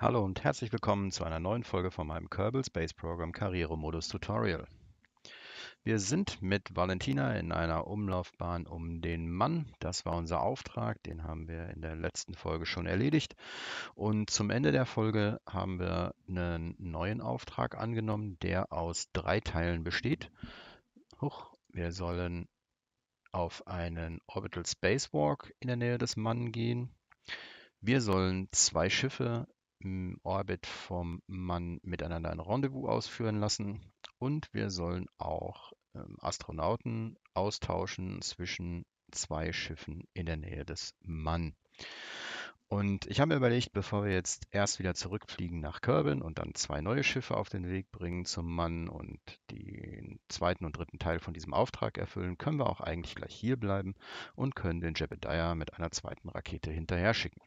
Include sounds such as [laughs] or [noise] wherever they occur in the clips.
Hallo und herzlich willkommen zu einer neuen Folge von meinem Kerbal Space Program Modus Tutorial. Wir sind mit Valentina in einer Umlaufbahn um den Mann. Das war unser Auftrag, den haben wir in der letzten Folge schon erledigt. Und zum Ende der Folge haben wir einen neuen Auftrag angenommen, der aus drei Teilen besteht. Huch, wir sollen auf einen Orbital Spacewalk in der Nähe des Mann gehen. Wir sollen zwei Schiffe Orbit vom Mann miteinander ein Rendezvous ausführen lassen und wir sollen auch ähm, Astronauten austauschen zwischen zwei Schiffen in der Nähe des Mann. Und ich habe mir überlegt, bevor wir jetzt erst wieder zurückfliegen nach Kerbin und dann zwei neue Schiffe auf den Weg bringen zum Mann und den zweiten und dritten Teil von diesem Auftrag erfüllen, können wir auch eigentlich gleich hier bleiben und können den Jebediah mit einer zweiten Rakete hinterher schicken.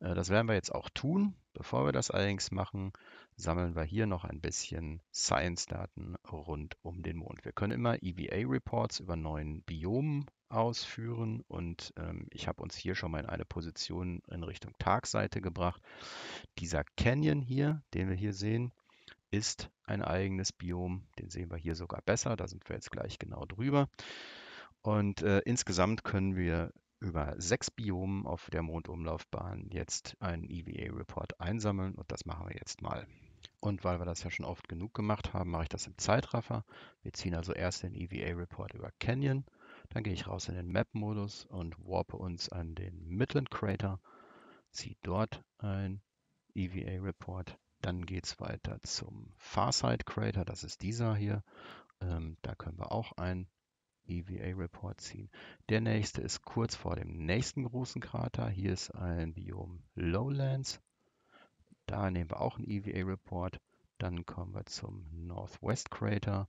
Äh, das werden wir jetzt auch tun. Bevor wir das allerdings machen, sammeln wir hier noch ein bisschen Science-Daten rund um den Mond. Wir können immer EVA-Reports über neuen Biomen ausführen und ähm, ich habe uns hier schon mal in eine Position in Richtung Tagseite gebracht. Dieser Canyon hier, den wir hier sehen, ist ein eigenes Biom. Den sehen wir hier sogar besser. Da sind wir jetzt gleich genau drüber. Und äh, insgesamt können wir über sechs Biomen auf der Mondumlaufbahn jetzt einen EVA-Report einsammeln und das machen wir jetzt mal. Und weil wir das ja schon oft genug gemacht haben, mache ich das im Zeitraffer. Wir ziehen also erst den EVA-Report über Canyon, dann gehe ich raus in den Map-Modus und warpe uns an den Midland Crater, ziehe dort ein EVA-Report. Dann geht es weiter zum Farside Crater, das ist dieser hier. Ähm, da können wir auch einen EVA-Report ziehen. Der nächste ist kurz vor dem nächsten großen Krater. Hier ist ein Biom Lowlands. Da nehmen wir auch einen EVA-Report. Dann kommen wir zum Northwest Crater.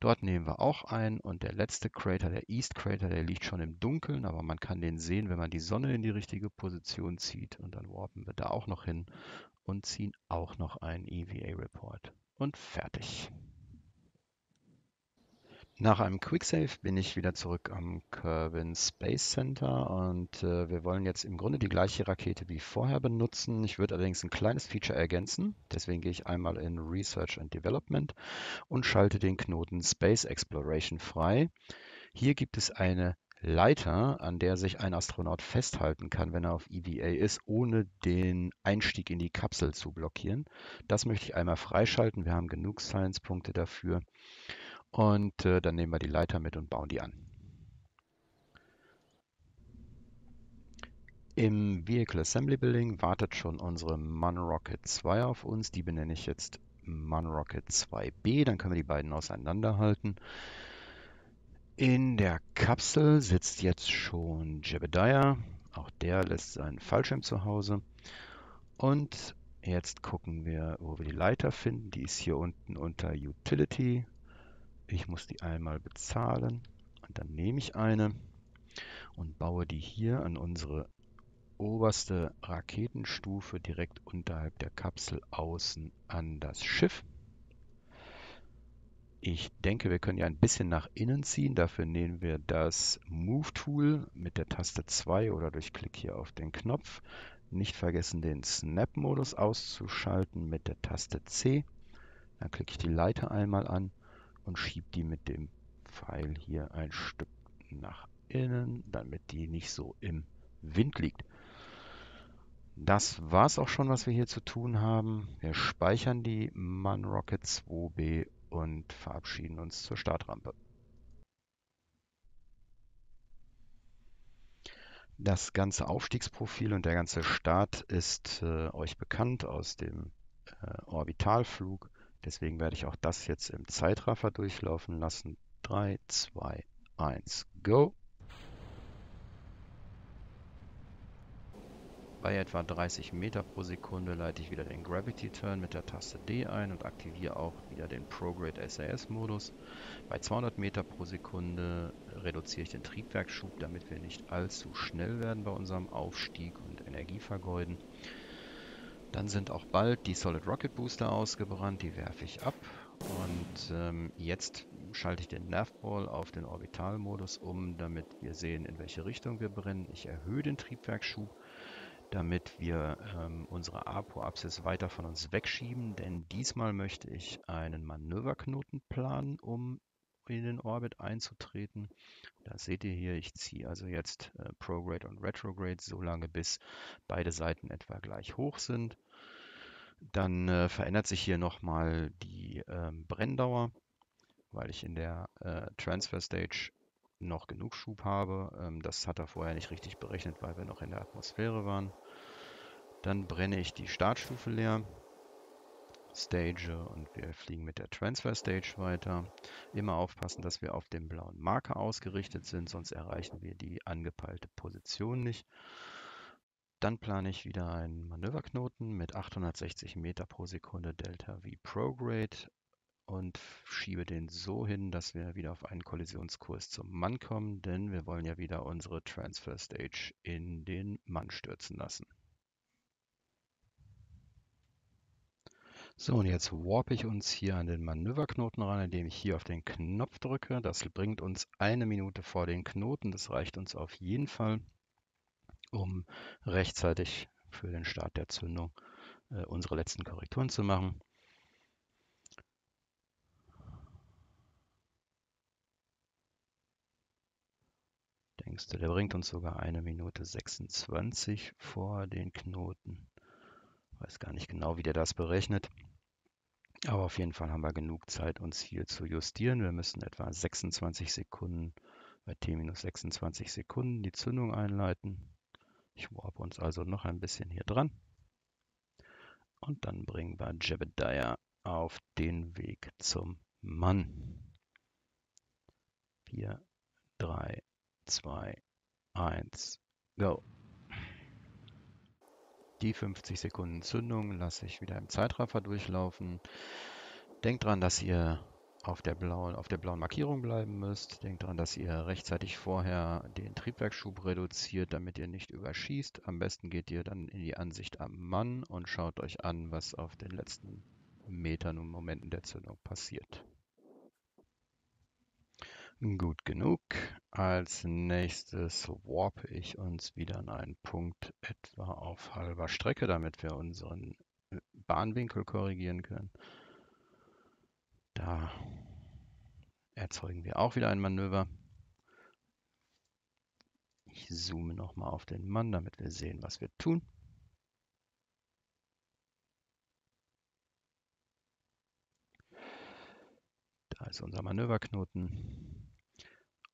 Dort nehmen wir auch einen und der letzte Crater, der East Crater, der liegt schon im Dunkeln, aber man kann den sehen, wenn man die Sonne in die richtige Position zieht und dann warpen wir da auch noch hin und ziehen auch noch einen EVA-Report. Und fertig. Nach einem Quick Save bin ich wieder zurück am Kerbin Space Center und äh, wir wollen jetzt im Grunde die gleiche Rakete wie vorher benutzen. Ich würde allerdings ein kleines Feature ergänzen. Deswegen gehe ich einmal in Research and Development und schalte den Knoten Space Exploration frei. Hier gibt es eine Leiter, an der sich ein Astronaut festhalten kann, wenn er auf EVA ist, ohne den Einstieg in die Kapsel zu blockieren. Das möchte ich einmal freischalten. Wir haben genug Science-Punkte dafür. Und äh, dann nehmen wir die Leiter mit und bauen die an. Im Vehicle Assembly Building wartet schon unsere MunRocket 2 auf uns. Die benenne ich jetzt MunRocket 2b. Dann können wir die beiden auseinanderhalten. In der Kapsel sitzt jetzt schon Jebediah. Auch der lässt seinen Fallschirm zu Hause. Und jetzt gucken wir, wo wir die Leiter finden. Die ist hier unten unter Utility. Ich muss die einmal bezahlen und dann nehme ich eine und baue die hier an unsere oberste Raketenstufe direkt unterhalb der Kapsel außen an das Schiff. Ich denke, wir können ja ein bisschen nach innen ziehen. Dafür nehmen wir das Move-Tool mit der Taste 2 oder durch Klick hier auf den Knopf. Nicht vergessen, den Snap-Modus auszuschalten mit der Taste C. Dann klicke ich die Leiter einmal an und schiebe die mit dem Pfeil hier ein Stück nach innen, damit die nicht so im Wind liegt. Das war es auch schon, was wir hier zu tun haben. Wir speichern die MAN Rocket 2B und verabschieden uns zur Startrampe. Das ganze Aufstiegsprofil und der ganze Start ist äh, euch bekannt aus dem äh, Orbitalflug. Deswegen werde ich auch das jetzt im Zeitraffer durchlaufen lassen. 3, 2, 1, go! Bei etwa 30 Meter pro Sekunde leite ich wieder den Gravity Turn mit der Taste D ein und aktiviere auch wieder den ProGrade SAS Modus. Bei 200 Meter pro Sekunde reduziere ich den Triebwerksschub, damit wir nicht allzu schnell werden bei unserem Aufstieg und Energie vergeuden. Dann sind auch bald die Solid Rocket Booster ausgebrannt, die werfe ich ab. Und ähm, jetzt schalte ich den Nervball auf den Orbitalmodus um, damit wir sehen, in welche Richtung wir brennen. Ich erhöhe den Triebwerksschub, damit wir ähm, unsere Apoapsis weiter von uns wegschieben, denn diesmal möchte ich einen Manöverknoten planen, um in den Orbit einzutreten. Da seht ihr hier, ich ziehe also jetzt äh, Prograde und Retrograde so lange, bis beide Seiten etwa gleich hoch sind. Dann äh, verändert sich hier nochmal die äh, Brenndauer, weil ich in der äh, Transfer Stage noch genug Schub habe. Ähm, das hat er vorher nicht richtig berechnet, weil wir noch in der Atmosphäre waren. Dann brenne ich die Startstufe leer. Stage und wir fliegen mit der Transfer Stage weiter. Immer aufpassen, dass wir auf dem blauen Marker ausgerichtet sind, sonst erreichen wir die angepeilte Position nicht. Dann plane ich wieder einen Manöverknoten mit 860 Meter pro Sekunde Delta V Prograde und schiebe den so hin, dass wir wieder auf einen Kollisionskurs zum Mann kommen, denn wir wollen ja wieder unsere Transfer Stage in den Mann stürzen lassen. So, und jetzt warp ich uns hier an den Manöverknoten ran, indem ich hier auf den Knopf drücke. Das bringt uns eine Minute vor den Knoten. Das reicht uns auf jeden Fall, um rechtzeitig für den Start der Zündung äh, unsere letzten Korrekturen zu machen. Denkst du, der bringt uns sogar eine Minute 26 vor den Knoten. Weiß gar nicht genau, wie der das berechnet. Aber auf jeden Fall haben wir genug Zeit, uns hier zu justieren. Wir müssen etwa 26 Sekunden, bei äh, T-26 Sekunden, die Zündung einleiten. Ich warp uns also noch ein bisschen hier dran. Und dann bringen wir Jebediah auf den Weg zum Mann. 4, 3, 2, 1, go. Die 50 Sekunden Zündung lasse ich wieder im Zeitraffer durchlaufen. Denkt dran, dass ihr auf der, blauen, auf der blauen Markierung bleiben müsst. Denkt daran, dass ihr rechtzeitig vorher den Triebwerkschub reduziert, damit ihr nicht überschießt. Am besten geht ihr dann in die Ansicht am Mann und schaut euch an, was auf den letzten Metern und Momenten der Zündung passiert. Gut genug. Als nächstes warpe ich uns wieder an einen Punkt etwa auf halber Strecke, damit wir unseren äh, Bahnwinkel korrigieren können. Da erzeugen wir auch wieder ein Manöver. Ich zoome nochmal auf den Mann, damit wir sehen, was wir tun. Da ist unser Manöverknoten.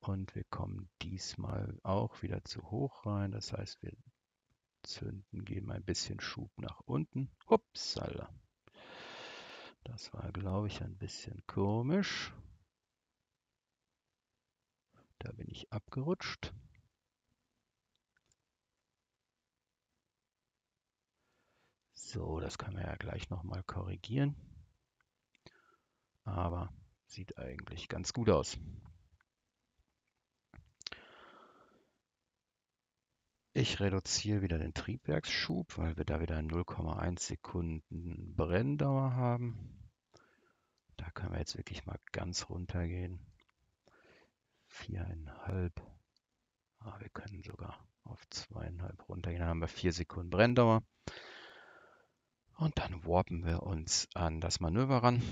Und wir kommen diesmal auch wieder zu hoch rein. Das heißt, wir zünden, geben ein bisschen Schub nach unten. Upsala. Das war, glaube ich, ein bisschen komisch. Da bin ich abgerutscht. So, das können wir ja gleich nochmal korrigieren. Aber sieht eigentlich ganz gut aus. Ich reduziere wieder den Triebwerksschub, weil wir da wieder 0,1 Sekunden Brenndauer haben. Da können wir jetzt wirklich mal ganz runtergehen. Viereinhalb. Ah, wir können sogar auf 2,5 runter gehen. Dann haben wir 4 Sekunden Brenndauer. Und dann warpen wir uns an das Manöver ran.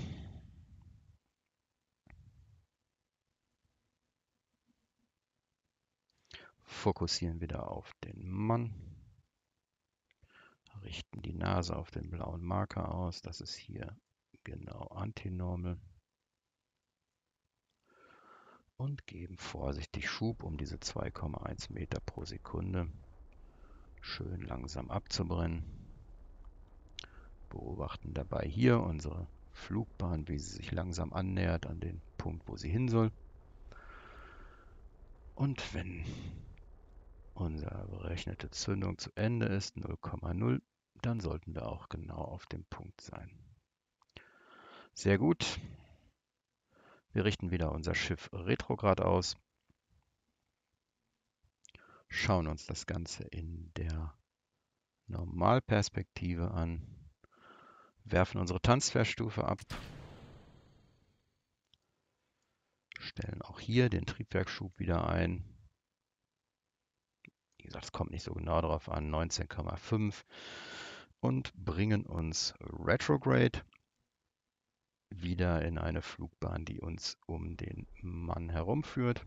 fokussieren wieder auf den Mann, richten die Nase auf den blauen Marker aus. Das ist hier genau antinormal. Und geben vorsichtig Schub, um diese 2,1 Meter pro Sekunde schön langsam abzubrennen. Beobachten dabei hier unsere Flugbahn, wie sie sich langsam annähert an den Punkt, wo sie hin soll. Und wenn unsere berechnete Zündung zu Ende ist 0,0, dann sollten wir auch genau auf dem Punkt sein. Sehr gut. Wir richten wieder unser Schiff retrograd aus, schauen uns das Ganze in der Normalperspektive an, werfen unsere Transferstufe ab, stellen auch hier den Triebwerksschub wieder ein gesagt, es kommt nicht so genau darauf an, 19,5 und bringen uns Retrograde wieder in eine Flugbahn, die uns um den Mann herumführt.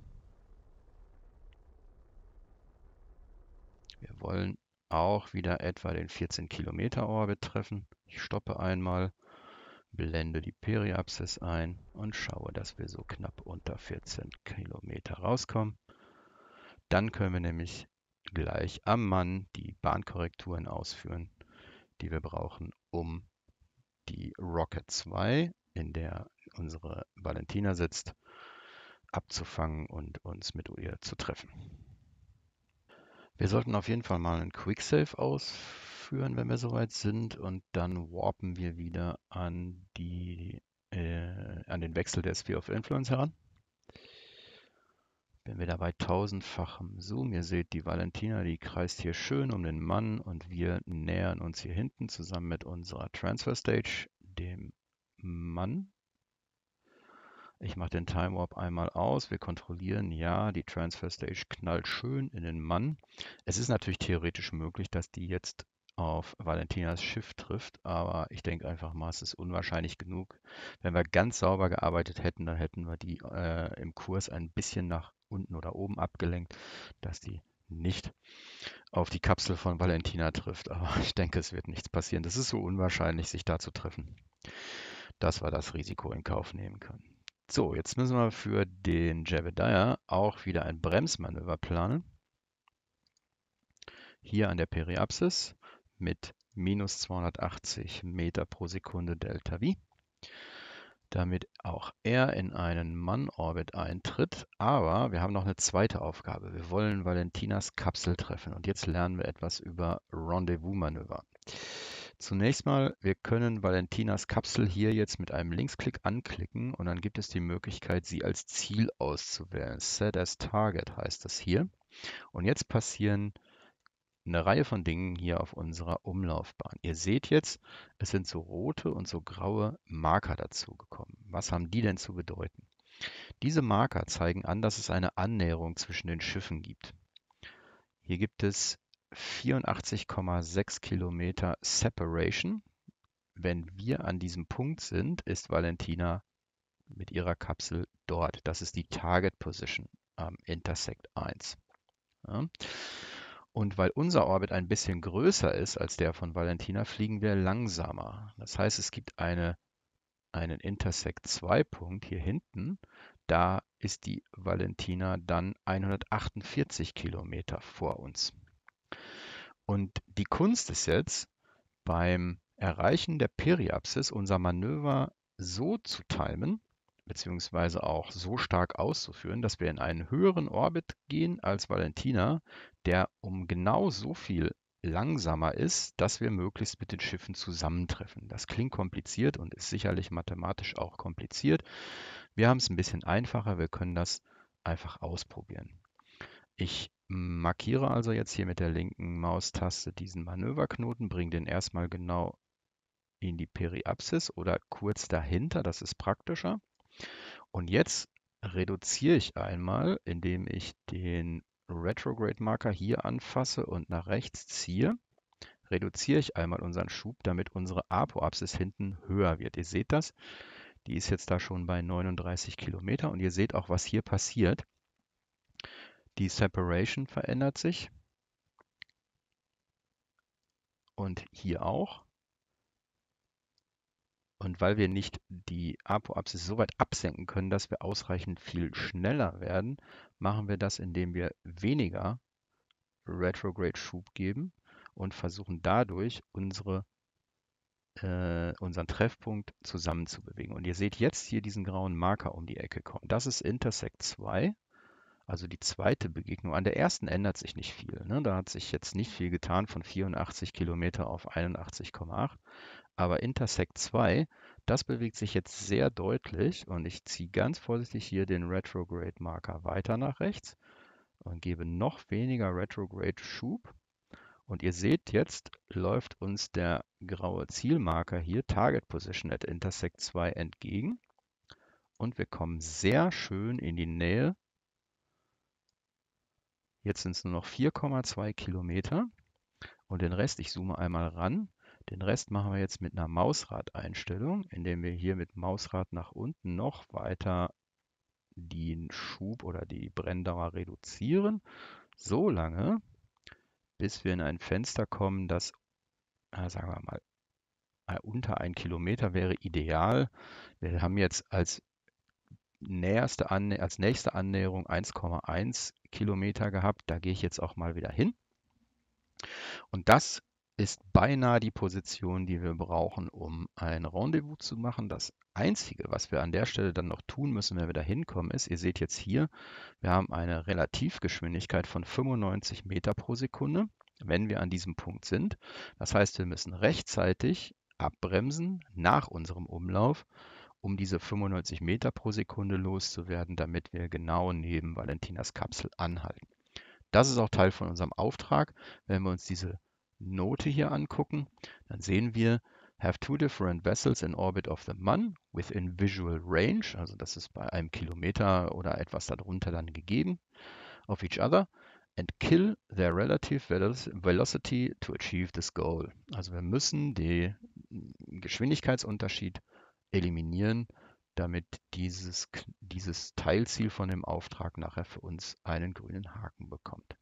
Wir wollen auch wieder etwa den 14 Kilometer Orbit treffen. Ich stoppe einmal, blende die Periapsis ein und schaue, dass wir so knapp unter 14 Kilometer rauskommen. Dann können wir nämlich gleich am Mann die Bahnkorrekturen ausführen, die wir brauchen, um die Rocket 2, in der unsere Valentina sitzt, abzufangen und uns mit ihr zu treffen. Wir sollten auf jeden Fall mal einen Quicksave ausführen, wenn wir soweit sind, und dann warpen wir wieder an, die, äh, an den Wechsel der Sphere of Influence heran. Wenn wir dabei tausendfachem Zoom, ihr seht die Valentina, die kreist hier schön um den Mann und wir nähern uns hier hinten zusammen mit unserer Transfer Stage, dem Mann. Ich mache den Time Warp einmal aus. Wir kontrollieren, ja, die Transfer Stage knallt schön in den Mann. Es ist natürlich theoretisch möglich, dass die jetzt auf Valentinas Schiff trifft, aber ich denke einfach mal, es ist unwahrscheinlich genug. Wenn wir ganz sauber gearbeitet hätten, dann hätten wir die äh, im Kurs ein bisschen nach unten oder oben abgelenkt, dass die nicht auf die Kapsel von Valentina trifft. Aber [laughs] ich denke, es wird nichts passieren. Das ist so unwahrscheinlich, sich da zu treffen, dass wir das Risiko in Kauf nehmen können. So, jetzt müssen wir für den Jebediah auch wieder ein Bremsmanöver planen. Hier an der Periapsis mit minus 280 Meter pro Sekunde Delta V damit auch er in einen Mann-Orbit eintritt. Aber wir haben noch eine zweite Aufgabe. Wir wollen Valentinas Kapsel treffen. Und jetzt lernen wir etwas über Rendezvous-Manöver. Zunächst mal, wir können Valentinas Kapsel hier jetzt mit einem Linksklick anklicken und dann gibt es die Möglichkeit, sie als Ziel auszuwählen. Set as Target heißt das hier. Und jetzt passieren eine Reihe von Dingen hier auf unserer Umlaufbahn. Ihr seht jetzt, es sind so rote und so graue Marker dazugekommen. Was haben die denn zu bedeuten? Diese Marker zeigen an, dass es eine Annäherung zwischen den Schiffen gibt. Hier gibt es 84,6 Kilometer Separation. Wenn wir an diesem Punkt sind, ist Valentina mit ihrer Kapsel dort. Das ist die Target Position am Intersect 1. Ja. Und weil unser Orbit ein bisschen größer ist als der von Valentina, fliegen wir langsamer. Das heißt, es gibt eine, einen Intersect-2-Punkt hier hinten. Da ist die Valentina dann 148 Kilometer vor uns. Und die Kunst ist jetzt, beim Erreichen der Periapsis unser Manöver so zu timen, beziehungsweise auch so stark auszuführen, dass wir in einen höheren Orbit gehen als Valentina, der um genau so viel langsamer ist, dass wir möglichst mit den Schiffen zusammentreffen. Das klingt kompliziert und ist sicherlich mathematisch auch kompliziert. Wir haben es ein bisschen einfacher, wir können das einfach ausprobieren. Ich markiere also jetzt hier mit der linken Maustaste diesen Manöverknoten, bringe den erstmal genau in die Periapsis oder kurz dahinter, das ist praktischer. Und jetzt reduziere ich einmal, indem ich den Retrograde-Marker hier anfasse und nach rechts ziehe, reduziere ich einmal unseren Schub, damit unsere Apoapsis hinten höher wird. Ihr seht das, die ist jetzt da schon bei 39 Kilometer und ihr seht auch, was hier passiert. Die Separation verändert sich und hier auch. Und weil wir nicht die Apoapsis so weit absenken können, dass wir ausreichend viel schneller werden, machen wir das, indem wir weniger Retrograde-Schub geben und versuchen dadurch unsere, äh, unseren Treffpunkt zusammenzubewegen. Und ihr seht jetzt hier diesen grauen Marker um die Ecke kommen. Das ist Intersect 2 also die zweite Begegnung. An der ersten ändert sich nicht viel. Ne? Da hat sich jetzt nicht viel getan von 84 Kilometer auf 81,8. Aber Intersect 2, das bewegt sich jetzt sehr deutlich und ich ziehe ganz vorsichtig hier den Retrograde Marker weiter nach rechts und gebe noch weniger Retrograde Schub. Und ihr seht, jetzt läuft uns der graue Zielmarker hier, Target Position at Intersect 2, entgegen. Und wir kommen sehr schön in die Nähe Jetzt sind es nur noch 4,2 Kilometer. Und den Rest, ich zoome einmal ran, den Rest machen wir jetzt mit einer Mausrad-Einstellung, indem wir hier mit Mausrad nach unten noch weiter den Schub oder die Brenndauer reduzieren. So lange, bis wir in ein Fenster kommen, das, sagen wir mal, äh, unter ein Kilometer wäre ideal. Wir haben jetzt als näherste Annä als nächste Annäherung 1,1 Kilometer gehabt. Da gehe ich jetzt auch mal wieder hin. Und das ist beinahe die Position, die wir brauchen, um ein Rendezvous zu machen. Das Einzige, was wir an der Stelle dann noch tun müssen, wenn wir da hinkommen, ist, ihr seht jetzt hier, wir haben eine Relativgeschwindigkeit von 95 Meter pro Sekunde, wenn wir an diesem Punkt sind. Das heißt, wir müssen rechtzeitig abbremsen nach unserem Umlauf, um diese 95 Meter pro Sekunde loszuwerden, damit wir genau neben Valentinas Kapsel anhalten. Das ist auch Teil von unserem Auftrag. Wenn wir uns diese Note hier angucken, dann sehen wir, have two different vessels in orbit of the Mann within visual range, also das ist bei einem Kilometer oder etwas darunter dann gegeben, of each other and kill their relative velocity to achieve this goal. Also wir müssen den Geschwindigkeitsunterschied eliminieren, damit dieses, dieses Teilziel von dem Auftrag nachher für uns einen grünen Haken bekommt.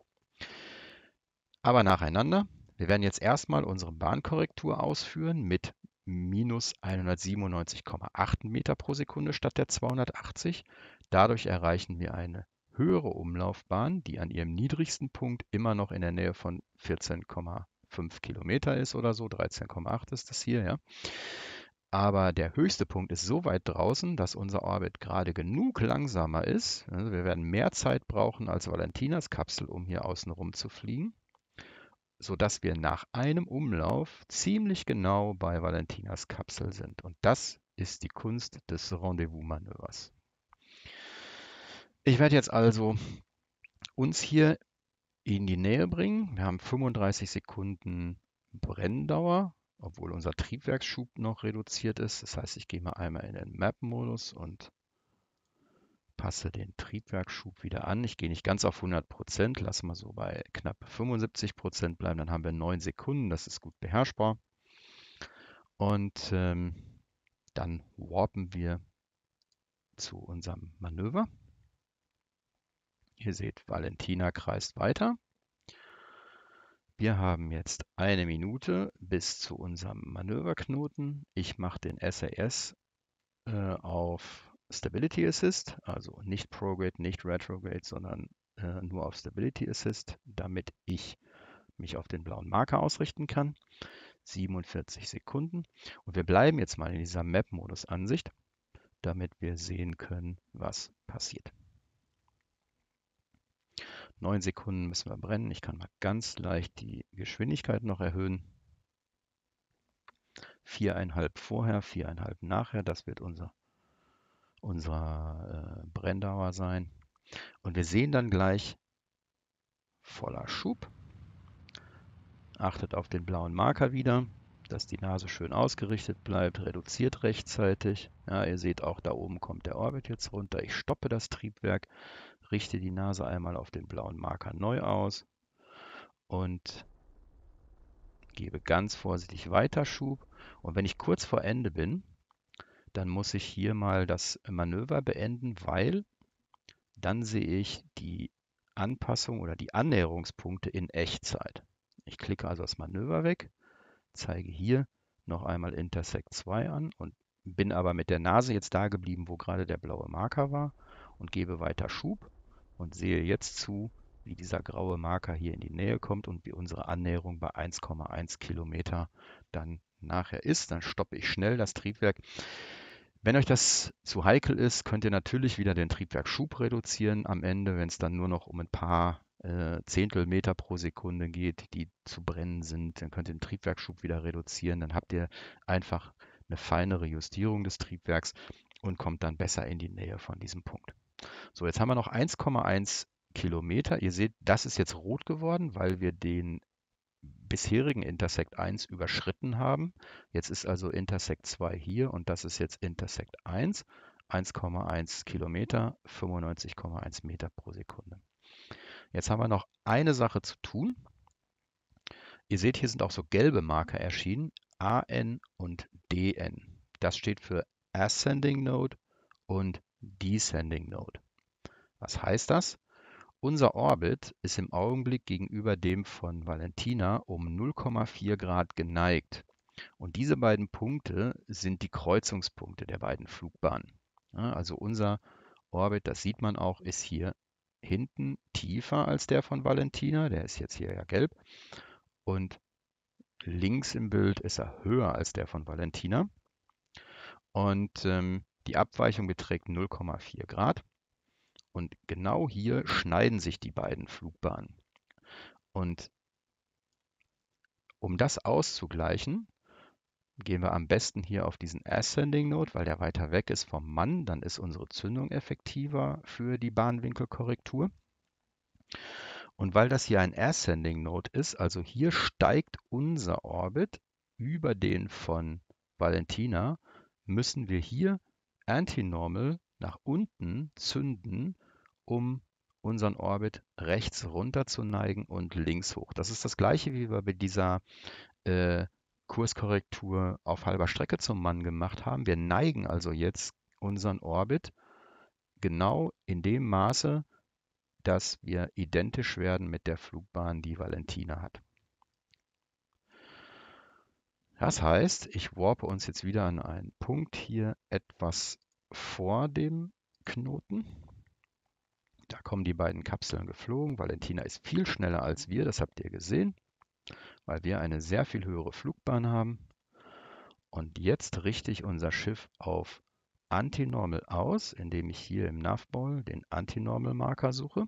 Aber nacheinander. Wir werden jetzt erstmal unsere Bahnkorrektur ausführen mit minus 197,8 Meter pro Sekunde statt der 280. Dadurch erreichen wir eine höhere Umlaufbahn, die an ihrem niedrigsten Punkt immer noch in der Nähe von 14,5 Kilometer ist oder so, 13,8 ist das hier, ja. Aber der höchste Punkt ist so weit draußen, dass unser Orbit gerade genug langsamer ist. Also wir werden mehr Zeit brauchen als Valentinas Kapsel, um hier außen rum zu fliegen, sodass wir nach einem Umlauf ziemlich genau bei Valentinas Kapsel sind. Und das ist die Kunst des Rendezvous-Manövers. Ich werde jetzt also uns hier in die Nähe bringen. Wir haben 35 Sekunden Brenndauer obwohl unser Triebwerksschub noch reduziert ist. Das heißt, ich gehe mal einmal in den Map-Modus und passe den Triebwerksschub wieder an. Ich gehe nicht ganz auf 100 Prozent, lasse mal so bei knapp 75 Prozent bleiben. Dann haben wir 9 Sekunden, das ist gut beherrschbar. Und ähm, dann warpen wir zu unserem Manöver. Ihr seht, Valentina kreist weiter. Wir haben jetzt eine Minute bis zu unserem Manöverknoten. Ich mache den SAS äh, auf Stability Assist, also nicht Prograde, nicht Retrograde, sondern äh, nur auf Stability Assist, damit ich mich auf den blauen Marker ausrichten kann. 47 Sekunden. Und wir bleiben jetzt mal in dieser Map-Modus-Ansicht, damit wir sehen können, was passiert. 9 Sekunden müssen wir brennen. Ich kann mal ganz leicht die Geschwindigkeit noch erhöhen. 4,5 vorher, 4,5 nachher. Das wird unser, unser äh, Brenndauer sein. Und wir sehen dann gleich voller Schub. Achtet auf den blauen Marker wieder, dass die Nase schön ausgerichtet bleibt, reduziert rechtzeitig. Ja, ihr seht auch, da oben kommt der Orbit jetzt runter. Ich stoppe das Triebwerk, richte die Nase einmal auf den blauen Marker neu aus und gebe ganz vorsichtig Weiterschub. Und wenn ich kurz vor Ende bin, dann muss ich hier mal das Manöver beenden, weil dann sehe ich die Anpassung oder die Annäherungspunkte in Echtzeit. Ich klicke also das Manöver weg, zeige hier noch einmal Intersect 2 an und bin aber mit der Nase jetzt da geblieben, wo gerade der blaue Marker war und gebe weiter Schub und sehe jetzt zu, wie dieser graue Marker hier in die Nähe kommt und wie unsere Annäherung bei 1,1 Kilometer dann nachher ist. Dann stoppe ich schnell das Triebwerk. Wenn euch das zu heikel ist, könnt ihr natürlich wieder den Triebwerkschub reduzieren am Ende, wenn es dann nur noch um ein paar äh, Zehntel pro Sekunde geht, die zu brennen sind. Dann könnt ihr den Triebwerkschub wieder reduzieren. Dann habt ihr einfach eine feinere Justierung des Triebwerks und kommt dann besser in die Nähe von diesem Punkt. So, jetzt haben wir noch 1,1 Kilometer. Ihr seht, das ist jetzt rot geworden, weil wir den bisherigen Intersect 1 überschritten haben. Jetzt ist also Intersect 2 hier und das ist jetzt Intersect 1. 1,1 Kilometer, 95,1 Meter pro Sekunde. Jetzt haben wir noch eine Sache zu tun. Ihr seht, hier sind auch so gelbe Marker erschienen, AN und DN. Das steht für Ascending Node und Descending Node. Was heißt das? Unser Orbit ist im Augenblick gegenüber dem von Valentina um 0,4 Grad geneigt. Und diese beiden Punkte sind die Kreuzungspunkte der beiden Flugbahnen. Ja, also unser Orbit, das sieht man auch, ist hier hinten tiefer als der von Valentina. Der ist jetzt hier ja gelb. Und links im Bild ist er höher als der von Valentina. Und ähm, die Abweichung beträgt 0,4 Grad. Und genau hier schneiden sich die beiden Flugbahnen. Und um das auszugleichen, gehen wir am besten hier auf diesen Ascending Node, weil der weiter weg ist vom Mann. Dann ist unsere Zündung effektiver für die Bahnwinkelkorrektur. Und weil das hier ein Ascending Node ist, also hier steigt unser Orbit über den von Valentina, müssen wir hier Antinormal nach unten zünden, um unseren Orbit rechts runter zu neigen und links hoch. Das ist das gleiche, wie wir bei dieser äh, Kurskorrektur auf halber Strecke zum Mann gemacht haben. Wir neigen also jetzt unseren Orbit genau in dem Maße, dass wir identisch werden mit der Flugbahn, die Valentina hat. Das heißt, ich warpe uns jetzt wieder an einen Punkt hier etwas vor dem Knoten. Da kommen die beiden Kapseln geflogen. Valentina ist viel schneller als wir, das habt ihr gesehen, weil wir eine sehr viel höhere Flugbahn haben. Und jetzt richte ich unser Schiff auf Antinormal aus, indem ich hier im Navball den Antinormal-Marker suche.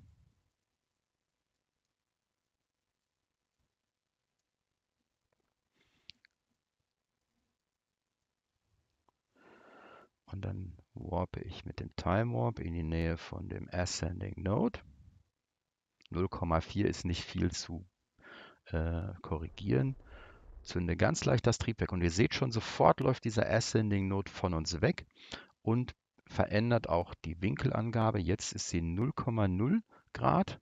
Und dann warpe ich mit dem Time Warp in die Nähe von dem Ascending Node. 0,4 ist nicht viel zu äh, korrigieren. Zünde ganz leicht das Triebwerk und ihr seht schon, sofort läuft dieser Ascending Node von uns weg und verändert auch die Winkelangabe. Jetzt ist sie 0,0 Grad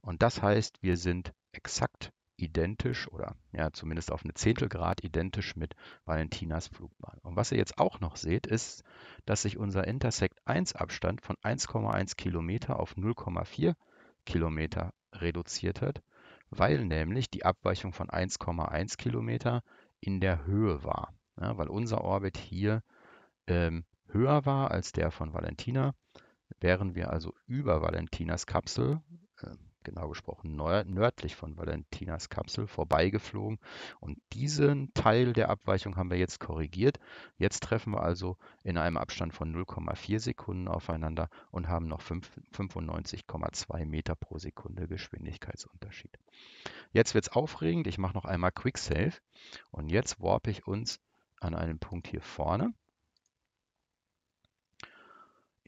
und das heißt, wir sind exakt identisch oder ja zumindest auf eine Zehntelgrad identisch mit Valentinas Flugbahn. Und was ihr jetzt auch noch seht, ist, dass sich unser Intersect 1 Abstand von 1,1 Kilometer auf 0,4 Kilometer reduziert hat, weil nämlich die Abweichung von 1,1 Kilometer in der Höhe war. Ja, weil unser Orbit hier ähm, höher war als der von Valentina, wären wir also über Valentinas Kapsel, äh, genau gesprochen nördlich von Valentinas Kapsel vorbeigeflogen. Und diesen Teil der Abweichung haben wir jetzt korrigiert. Jetzt treffen wir also in einem Abstand von 0,4 Sekunden aufeinander und haben noch 95,2 Meter pro Sekunde Geschwindigkeitsunterschied. Jetzt wird es aufregend. Ich mache noch einmal Quick Save und jetzt warpe ich uns an einen Punkt hier vorne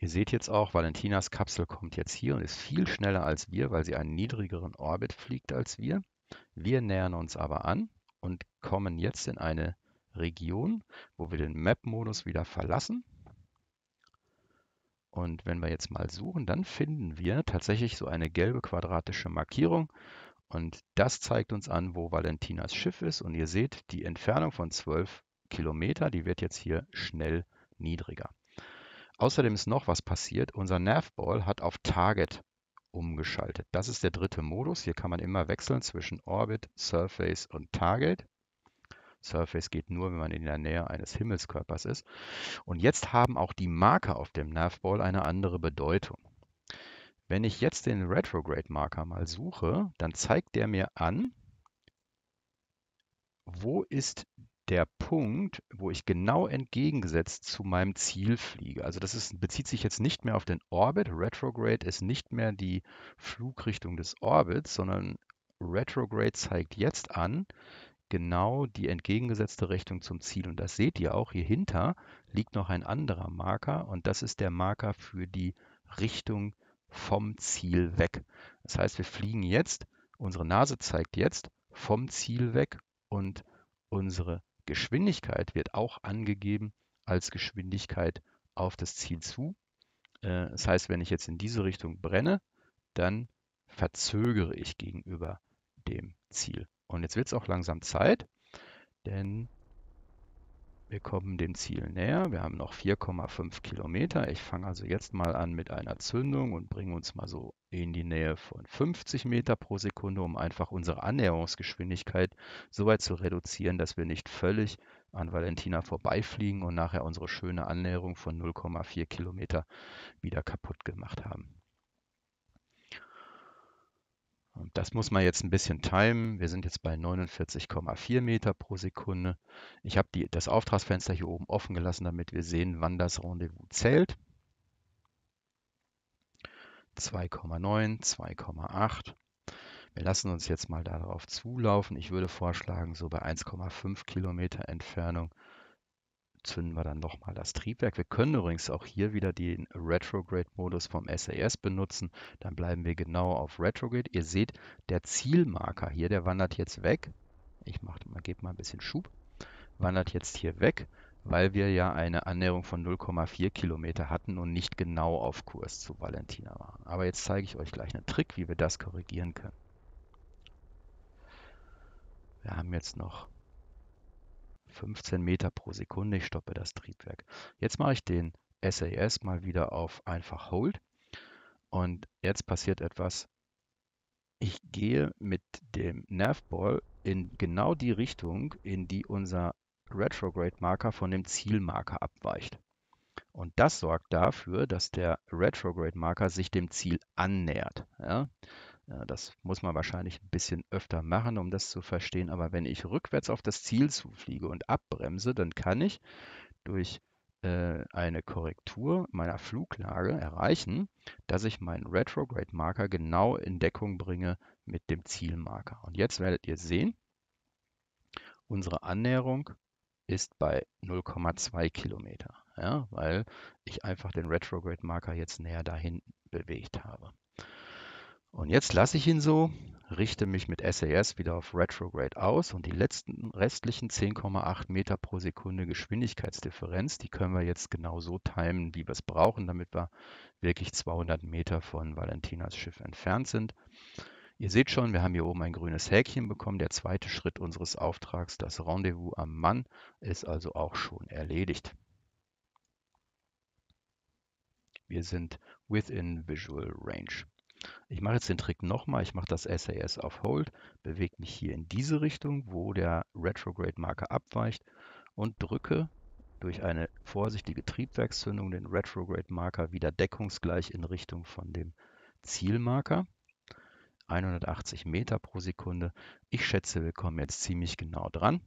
Ihr seht jetzt auch, Valentinas Kapsel kommt jetzt hier und ist viel schneller als wir, weil sie einen niedrigeren Orbit fliegt als wir. Wir nähern uns aber an und kommen jetzt in eine Region, wo wir den Map-Modus wieder verlassen. Und wenn wir jetzt mal suchen, dann finden wir tatsächlich so eine gelbe quadratische Markierung. Und das zeigt uns an, wo Valentinas Schiff ist. Und ihr seht, die Entfernung von 12 Kilometer, die wird jetzt hier schnell niedriger. Außerdem ist noch was passiert. Unser Nerfball hat auf Target umgeschaltet. Das ist der dritte Modus. Hier kann man immer wechseln zwischen Orbit, Surface und Target. Surface geht nur, wenn man in der Nähe eines Himmelskörpers ist. Und jetzt haben auch die Marker auf dem Nerfball eine andere Bedeutung. Wenn ich jetzt den Retrograde-Marker mal suche, dann zeigt der mir an, wo ist der Punkt, wo ich genau entgegengesetzt zu meinem Ziel fliege. Also das ist, bezieht sich jetzt nicht mehr auf den Orbit. Retrograde ist nicht mehr die Flugrichtung des Orbits, sondern Retrograde zeigt jetzt an, genau die entgegengesetzte Richtung zum Ziel. Und das seht ihr auch, hier hinter liegt noch ein anderer Marker und das ist der Marker für die Richtung vom Ziel weg. Das heißt, wir fliegen jetzt, unsere Nase zeigt jetzt vom Ziel weg und unsere Geschwindigkeit wird auch angegeben als Geschwindigkeit auf das Ziel zu. Äh, das heißt, wenn ich jetzt in diese Richtung brenne, dann verzögere ich gegenüber dem Ziel. Und jetzt wird es auch langsam Zeit, denn wir kommen dem Ziel näher. Wir haben noch 4,5 Kilometer. Ich fange also jetzt mal an mit einer Zündung und bringe uns mal so in die Nähe von 50 Meter pro Sekunde, um einfach unsere Annäherungsgeschwindigkeit so weit zu reduzieren, dass wir nicht völlig an Valentina vorbeifliegen und nachher unsere schöne Annäherung von 0,4 Kilometer wieder kaputt gemacht haben. Und Das muss man jetzt ein bisschen timen. Wir sind jetzt bei 49,4 Meter pro Sekunde. Ich habe das Auftragsfenster hier oben offen gelassen, damit wir sehen, wann das Rendezvous zählt. 2,9, 2,8. Wir lassen uns jetzt mal darauf zulaufen. Ich würde vorschlagen, so bei 1,5 Kilometer Entfernung zünden wir dann nochmal das Triebwerk. Wir können übrigens auch hier wieder den Retrograde-Modus vom SAS benutzen. Dann bleiben wir genau auf Retrograde. Ihr seht, der Zielmarker hier, der wandert jetzt weg. Ich mache mal, gebe mal ein bisschen Schub. Wandert jetzt hier weg, weil wir ja eine Annäherung von 0,4 Kilometer hatten und nicht genau auf Kurs zu Valentina waren. Aber jetzt zeige ich euch gleich einen Trick, wie wir das korrigieren können. Wir haben jetzt noch 15 Meter pro Sekunde. Ich stoppe das Triebwerk. Jetzt mache ich den SAS mal wieder auf einfach Hold. Und jetzt passiert etwas. Ich gehe mit dem Navball in genau die Richtung, in die unser Retrograde-Marker von dem Zielmarker abweicht. Und das sorgt dafür, dass der Retrograde-Marker sich dem Ziel annähert. Ja? Äh, das muss man wahrscheinlich ein bisschen öfter machen, um das zu verstehen. Aber wenn ich rückwärts auf das Ziel zufliege und abbremse, dann kann ich durch äh, eine Korrektur meiner Fluglage erreichen, dass ich meinen Retrograde-Marker genau in Deckung bringe mit dem Zielmarker. Und jetzt werdet ihr sehen, unsere Annäherung ist bei 0,2 Kilometer, ja, weil ich einfach den Retrograde-Marker jetzt näher dahin bewegt habe. Und jetzt lasse ich ihn so, richte mich mit SAS wieder auf Retrograde aus und die letzten restlichen 10,8 Meter pro Sekunde Geschwindigkeitsdifferenz, die können wir jetzt genau so timen, wie wir es brauchen, damit wir wirklich 200 Meter von Valentinas Schiff entfernt sind. Ihr seht schon, wir haben hier oben ein grünes Häkchen bekommen. Der zweite Schritt unseres Auftrags, das Rendezvous am Mann, ist also auch schon erledigt. Wir sind within visual range. Ich mache jetzt den Trick nochmal. Ich mache das SAS auf Hold, bewege mich hier in diese Richtung, wo der Retrograde-Marker abweicht und drücke durch eine vorsichtige Triebwerkszündung den Retrograde-Marker wieder deckungsgleich in Richtung von dem Zielmarker. 180 Meter pro Sekunde. Ich schätze, wir kommen jetzt ziemlich genau dran.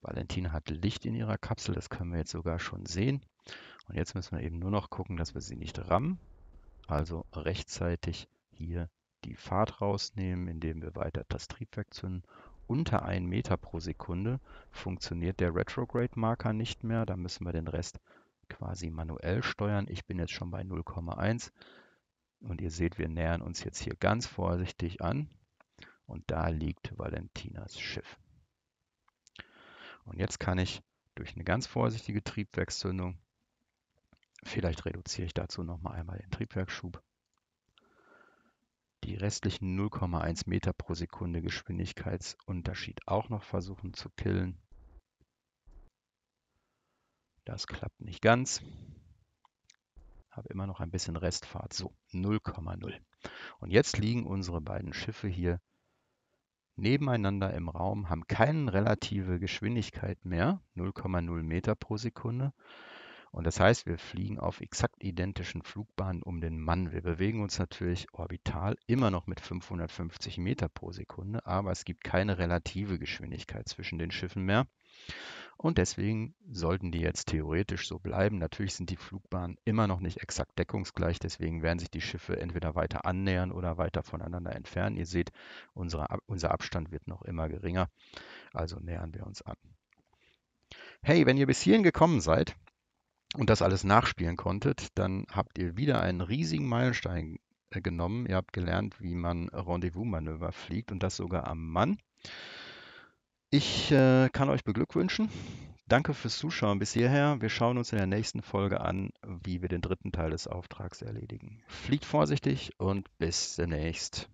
Valentina hat Licht in ihrer Kapsel, das können wir jetzt sogar schon sehen. Und jetzt müssen wir eben nur noch gucken, dass wir sie nicht rammen. Also rechtzeitig hier die Fahrt rausnehmen, indem wir weiter das Triebwerk zünden. Unter 1 Meter pro Sekunde funktioniert der Retrograde-Marker nicht mehr. Da müssen wir den Rest quasi manuell steuern. Ich bin jetzt schon bei 0,1 und ihr seht, wir nähern uns jetzt hier ganz vorsichtig an und da liegt Valentinas Schiff. Und jetzt kann ich durch eine ganz vorsichtige Triebwerkszündung Vielleicht reduziere ich dazu nochmal einmal den Triebwerkschub. Die restlichen 0,1 Meter pro Sekunde Geschwindigkeitsunterschied auch noch versuchen zu killen. Das klappt nicht ganz. Habe immer noch ein bisschen Restfahrt. So, 0,0. Und jetzt liegen unsere beiden Schiffe hier nebeneinander im Raum, haben keine relative Geschwindigkeit mehr, 0,0 Meter pro Sekunde, und das heißt, wir fliegen auf exakt identischen Flugbahnen um den Mann. Wir bewegen uns natürlich orbital immer noch mit 550 Meter pro Sekunde, aber es gibt keine relative Geschwindigkeit zwischen den Schiffen mehr. Und deswegen sollten die jetzt theoretisch so bleiben. Natürlich sind die Flugbahnen immer noch nicht exakt deckungsgleich, deswegen werden sich die Schiffe entweder weiter annähern oder weiter voneinander entfernen. Ihr seht, unsere, unser Abstand wird noch immer geringer, also nähern wir uns an. Hey, wenn ihr bis hierhin gekommen seid, und das alles nachspielen konntet, dann habt ihr wieder einen riesigen Meilenstein äh, genommen. Ihr habt gelernt, wie man Rendezvous-Manöver fliegt und das sogar am Mann. Ich äh, kann euch beglückwünschen. Danke fürs Zuschauen bis hierher. Wir schauen uns in der nächsten Folge an, wie wir den dritten Teil des Auftrags erledigen. Fliegt vorsichtig und bis demnächst.